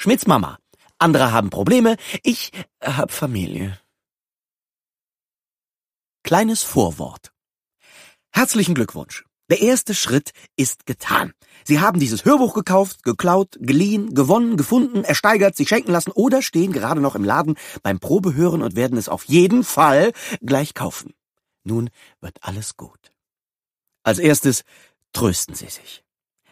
Schmidts Mama. Andere haben Probleme, ich äh, hab Familie. Kleines Vorwort. Herzlichen Glückwunsch. Der erste Schritt ist getan. Sie haben dieses Hörbuch gekauft, geklaut, geliehen, gewonnen, gefunden, ersteigert, sich schenken lassen oder stehen gerade noch im Laden beim Probehören und werden es auf jeden Fall gleich kaufen. Nun wird alles gut. Als erstes trösten Sie sich.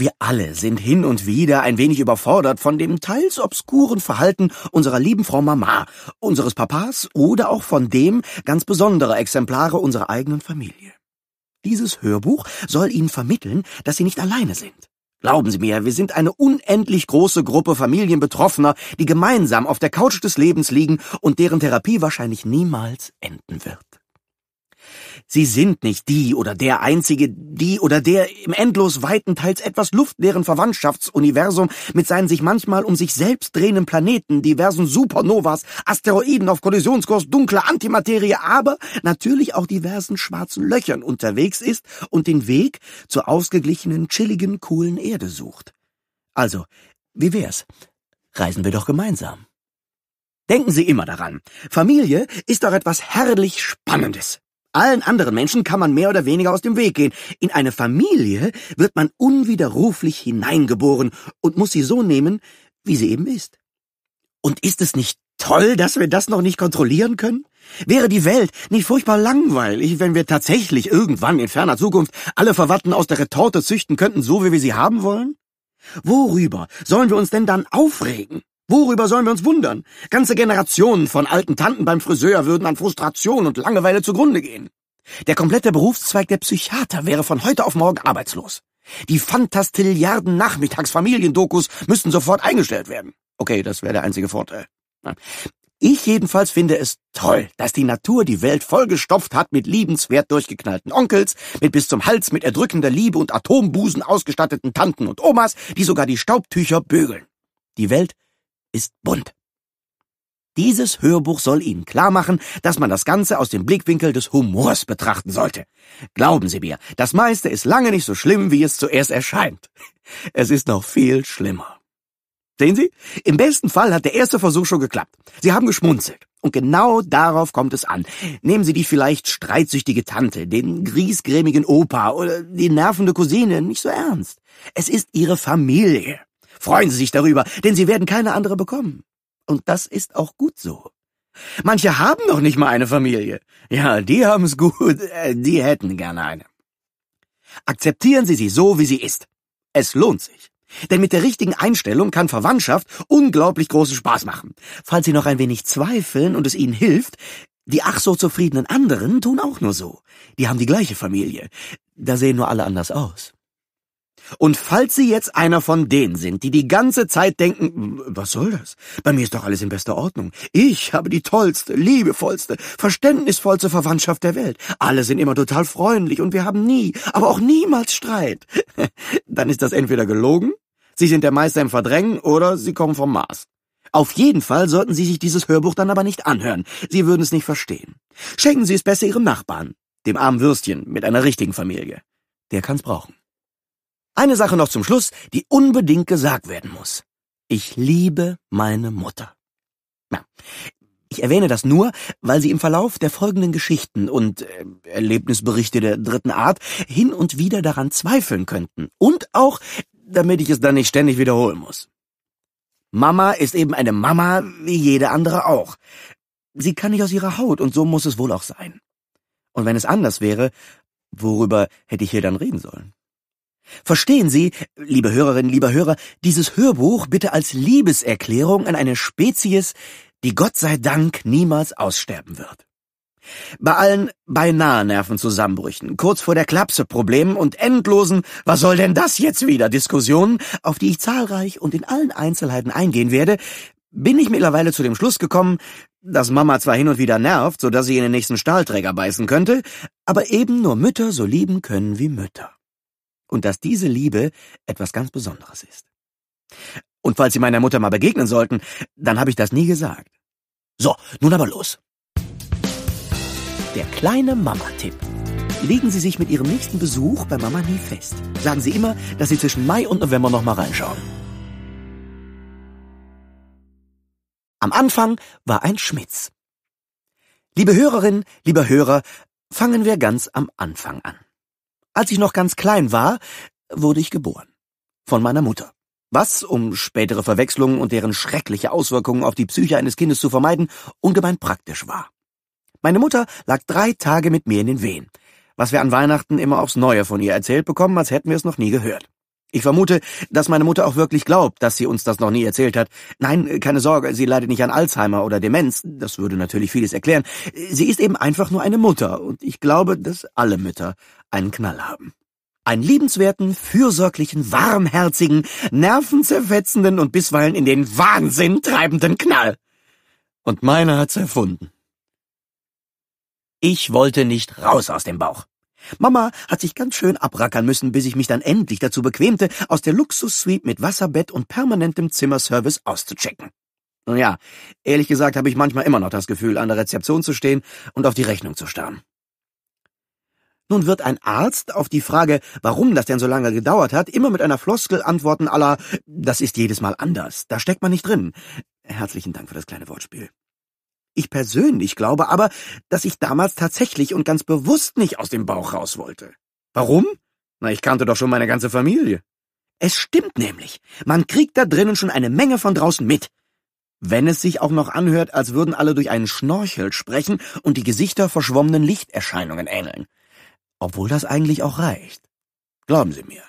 Wir alle sind hin und wieder ein wenig überfordert von dem teils obskuren Verhalten unserer lieben Frau Mama, unseres Papas oder auch von dem ganz besonderer Exemplare unserer eigenen Familie. Dieses Hörbuch soll Ihnen vermitteln, dass Sie nicht alleine sind. Glauben Sie mir, wir sind eine unendlich große Gruppe Familienbetroffener, die gemeinsam auf der Couch des Lebens liegen und deren Therapie wahrscheinlich niemals enden wird. Sie sind nicht die oder der Einzige, die oder der im endlos weiten, teils etwas luftleeren Verwandtschaftsuniversum mit seinen sich manchmal um sich selbst drehenden Planeten, diversen Supernovas, Asteroiden auf Kollisionskurs, dunkler Antimaterie, aber natürlich auch diversen schwarzen Löchern unterwegs ist und den Weg zur ausgeglichenen, chilligen, coolen Erde sucht. Also, wie wär's? Reisen wir doch gemeinsam. Denken Sie immer daran, Familie ist doch etwas herrlich Spannendes. Allen anderen Menschen kann man mehr oder weniger aus dem Weg gehen. In eine Familie wird man unwiderruflich hineingeboren und muss sie so nehmen, wie sie eben ist. Und ist es nicht toll, dass wir das noch nicht kontrollieren können? Wäre die Welt nicht furchtbar langweilig, wenn wir tatsächlich irgendwann in ferner Zukunft alle Verwandten aus der Retorte züchten könnten, so wie wir sie haben wollen? Worüber sollen wir uns denn dann aufregen? Worüber sollen wir uns wundern? Ganze Generationen von alten Tanten beim Friseur würden an Frustration und Langeweile zugrunde gehen. Der komplette Berufszweig der Psychiater wäre von heute auf morgen arbeitslos. Die Fantastilliarden Nachmittagsfamiliendokus müssten sofort eingestellt werden. Okay, das wäre der einzige Vorteil. Ich jedenfalls finde es toll, dass die Natur die Welt vollgestopft hat mit liebenswert durchgeknallten Onkels, mit bis zum Hals mit erdrückender Liebe und Atombusen ausgestatteten Tanten und Omas, die sogar die Staubtücher bügeln. Die Welt ist bunt. Dieses Hörbuch soll Ihnen klar machen, dass man das Ganze aus dem Blickwinkel des Humors betrachten sollte. Glauben Sie mir, das meiste ist lange nicht so schlimm, wie es zuerst erscheint. Es ist noch viel schlimmer. Sehen Sie? Im besten Fall hat der erste Versuch schon geklappt. Sie haben geschmunzelt. Und genau darauf kommt es an. Nehmen Sie die vielleicht streitsüchtige Tante, den griesgrämigen Opa oder die nervende Cousine nicht so ernst. Es ist Ihre Familie. Freuen Sie sich darüber, denn Sie werden keine andere bekommen. Und das ist auch gut so. Manche haben noch nicht mal eine Familie. Ja, die haben's gut, äh, die hätten gerne eine. Akzeptieren Sie sie so, wie sie ist. Es lohnt sich. Denn mit der richtigen Einstellung kann Verwandtschaft unglaublich großen Spaß machen. Falls Sie noch ein wenig zweifeln und es Ihnen hilft, die ach so zufriedenen anderen tun auch nur so. Die haben die gleiche Familie. Da sehen nur alle anders aus. Und falls Sie jetzt einer von denen sind, die die ganze Zeit denken, was soll das? Bei mir ist doch alles in bester Ordnung. Ich habe die tollste, liebevollste, verständnisvollste Verwandtschaft der Welt. Alle sind immer total freundlich und wir haben nie, aber auch niemals Streit. Dann ist das entweder gelogen, Sie sind der Meister im Verdrängen oder Sie kommen vom Mars. Auf jeden Fall sollten Sie sich dieses Hörbuch dann aber nicht anhören. Sie würden es nicht verstehen. Schenken Sie es besser Ihrem Nachbarn, dem armen Würstchen mit einer richtigen Familie. Der kann's brauchen. Eine Sache noch zum Schluss, die unbedingt gesagt werden muss. Ich liebe meine Mutter. Ja, ich erwähne das nur, weil sie im Verlauf der folgenden Geschichten und äh, Erlebnisberichte der dritten Art hin und wieder daran zweifeln könnten. Und auch, damit ich es dann nicht ständig wiederholen muss. Mama ist eben eine Mama, wie jede andere auch. Sie kann nicht aus ihrer Haut, und so muss es wohl auch sein. Und wenn es anders wäre, worüber hätte ich hier dann reden sollen? Verstehen Sie, liebe Hörerinnen, lieber Hörer, dieses Hörbuch bitte als Liebeserklärung an eine Spezies, die Gott sei Dank niemals aussterben wird. Bei allen beinahe Nervenzusammenbrüchen, kurz vor der Klapse Problemen und endlosen Was soll denn das jetzt wieder Diskussionen, auf die ich zahlreich und in allen Einzelheiten eingehen werde, bin ich mittlerweile zu dem Schluss gekommen, dass Mama zwar hin und wieder nervt, so dass sie in den nächsten Stahlträger beißen könnte, aber eben nur Mütter so lieben können wie Mütter und dass diese Liebe etwas ganz Besonderes ist. Und falls Sie meiner Mutter mal begegnen sollten, dann habe ich das nie gesagt. So, nun aber los. Der kleine Mama-Tipp. Legen Sie sich mit Ihrem nächsten Besuch bei Mama nie fest. Sagen Sie immer, dass Sie zwischen Mai und November noch mal reinschauen. Am Anfang war ein Schmitz. Liebe Hörerin, lieber Hörer, fangen wir ganz am Anfang an. Als ich noch ganz klein war, wurde ich geboren. Von meiner Mutter. Was, um spätere Verwechslungen und deren schreckliche Auswirkungen auf die Psyche eines Kindes zu vermeiden, ungemein praktisch war. Meine Mutter lag drei Tage mit mir in den Wehen, was wir an Weihnachten immer aufs Neue von ihr erzählt bekommen, als hätten wir es noch nie gehört. Ich vermute, dass meine Mutter auch wirklich glaubt, dass sie uns das noch nie erzählt hat. Nein, keine Sorge, sie leidet nicht an Alzheimer oder Demenz, das würde natürlich vieles erklären. Sie ist eben einfach nur eine Mutter, und ich glaube, dass alle Mütter einen Knall haben. Einen liebenswerten, fürsorglichen, warmherzigen, nervenzerfetzenden und bisweilen in den Wahnsinn treibenden Knall. Und meiner hat's erfunden. Ich wollte nicht raus aus dem Bauch. Mama hat sich ganz schön abrackern müssen, bis ich mich dann endlich dazu bequemte, aus der Luxussuite mit Wasserbett und permanentem Zimmerservice auszuchecken. Nun ja, ehrlich gesagt habe ich manchmal immer noch das Gefühl, an der Rezeption zu stehen und auf die Rechnung zu starren. Nun wird ein Arzt auf die Frage, warum das denn so lange gedauert hat, immer mit einer Floskel antworten aller, das ist jedes Mal anders, da steckt man nicht drin. Herzlichen Dank für das kleine Wortspiel. Ich persönlich glaube aber, dass ich damals tatsächlich und ganz bewusst nicht aus dem Bauch raus wollte. Warum? Na, ich kannte doch schon meine ganze Familie. Es stimmt nämlich. Man kriegt da drinnen schon eine Menge von draußen mit. Wenn es sich auch noch anhört, als würden alle durch einen Schnorchel sprechen und die Gesichter verschwommenen Lichterscheinungen ähneln. Obwohl das eigentlich auch reicht. Glauben Sie mir.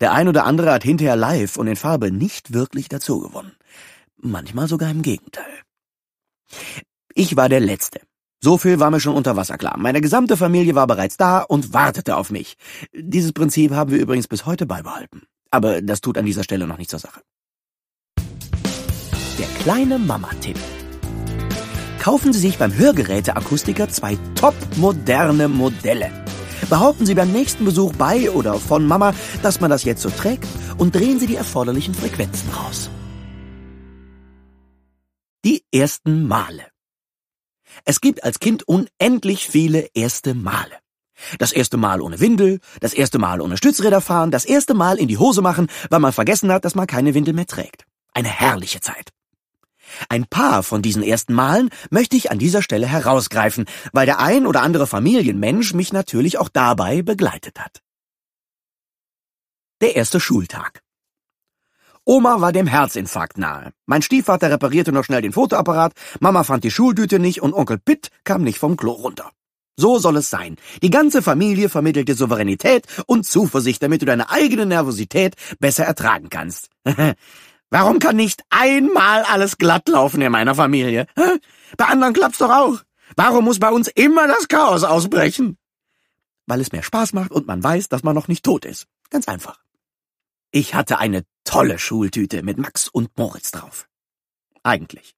Der ein oder andere hat hinterher live und in Farbe nicht wirklich dazugewonnen. Manchmal sogar im Gegenteil. Ich war der Letzte. So viel war mir schon unter Wasser klar. Meine gesamte Familie war bereits da und wartete auf mich. Dieses Prinzip haben wir übrigens bis heute beibehalten. Aber das tut an dieser Stelle noch nicht zur Sache. Der kleine Mama-Tipp. Kaufen Sie sich beim Hörgeräteakustiker zwei top moderne Modelle. Behaupten Sie beim nächsten Besuch bei oder von Mama, dass man das jetzt so trägt und drehen Sie die erforderlichen Frequenzen raus. Die ersten Male. Es gibt als Kind unendlich viele erste Male. Das erste Mal ohne Windel, das erste Mal ohne Stützräder fahren, das erste Mal in die Hose machen, weil man vergessen hat, dass man keine Windel mehr trägt. Eine herrliche Zeit. Ein paar von diesen ersten Malen möchte ich an dieser Stelle herausgreifen, weil der ein oder andere Familienmensch mich natürlich auch dabei begleitet hat. Der erste Schultag. Oma war dem Herzinfarkt nahe. Mein Stiefvater reparierte noch schnell den Fotoapparat, Mama fand die Schultüte nicht und Onkel Pitt kam nicht vom Klo runter. So soll es sein. Die ganze Familie vermittelt dir Souveränität und Zuversicht, damit du deine eigene Nervosität besser ertragen kannst. Warum kann nicht einmal alles glatt laufen in meiner Familie? Bei anderen klappt's doch auch. Warum muss bei uns immer das Chaos ausbrechen? Weil es mehr Spaß macht und man weiß, dass man noch nicht tot ist. Ganz einfach. Ich hatte eine tolle Schultüte mit Max und Moritz drauf. Eigentlich.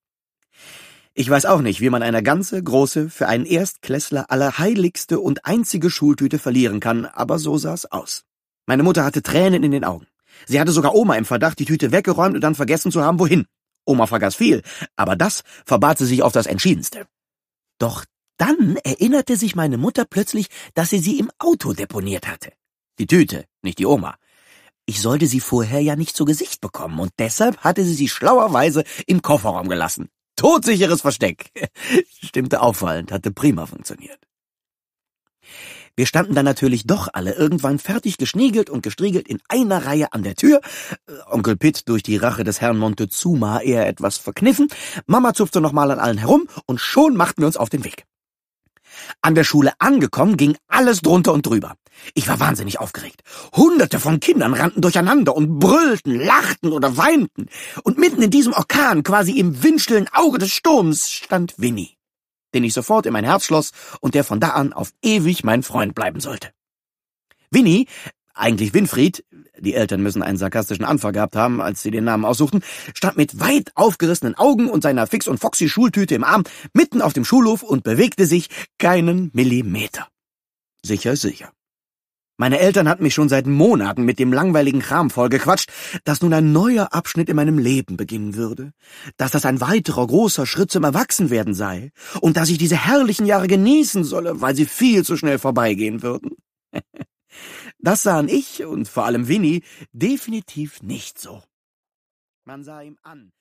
Ich weiß auch nicht, wie man eine ganze große, für einen Erstklässler allerheiligste und einzige Schultüte verlieren kann, aber so sah's aus. Meine Mutter hatte Tränen in den Augen. Sie hatte sogar Oma im Verdacht, die Tüte weggeräumt und dann vergessen zu haben, wohin. Oma vergaß viel, aber das verbat sie sich auf das Entschiedenste. Doch dann erinnerte sich meine Mutter plötzlich, dass sie sie im Auto deponiert hatte. Die Tüte, nicht die Oma. Ich sollte sie vorher ja nicht zu Gesicht bekommen und deshalb hatte sie sie schlauerweise im Kofferraum gelassen. Todsicheres Versteck. Stimmte auffallend, hatte prima funktioniert. Wir standen dann natürlich doch alle irgendwann fertig geschniegelt und gestriegelt in einer Reihe an der Tür. Äh, Onkel Pitt durch die Rache des Herrn Montezuma eher etwas verkniffen. Mama zupfte nochmal an allen herum und schon machten wir uns auf den Weg. An der Schule angekommen, ging alles drunter und drüber. Ich war wahnsinnig aufgeregt. Hunderte von Kindern rannten durcheinander und brüllten, lachten oder weinten. Und mitten in diesem Orkan, quasi im windstillen Auge des Sturms, stand Winnie den ich sofort in mein Herz schloss und der von da an auf ewig mein Freund bleiben sollte. Winnie, eigentlich Winfried, die Eltern müssen einen sarkastischen Anfall gehabt haben, als sie den Namen aussuchten, stand mit weit aufgerissenen Augen und seiner Fix- und Foxy-Schultüte im Arm mitten auf dem Schulhof und bewegte sich keinen Millimeter. Sicher, sicher. Meine Eltern hatten mich schon seit Monaten mit dem langweiligen Kram vollgequatscht, dass nun ein neuer Abschnitt in meinem Leben beginnen würde, dass das ein weiterer großer Schritt zum Erwachsenwerden sei und dass ich diese herrlichen Jahre genießen solle, weil sie viel zu schnell vorbeigehen würden. Das sahen ich und vor allem Winnie definitiv nicht so. Man sah ihm an,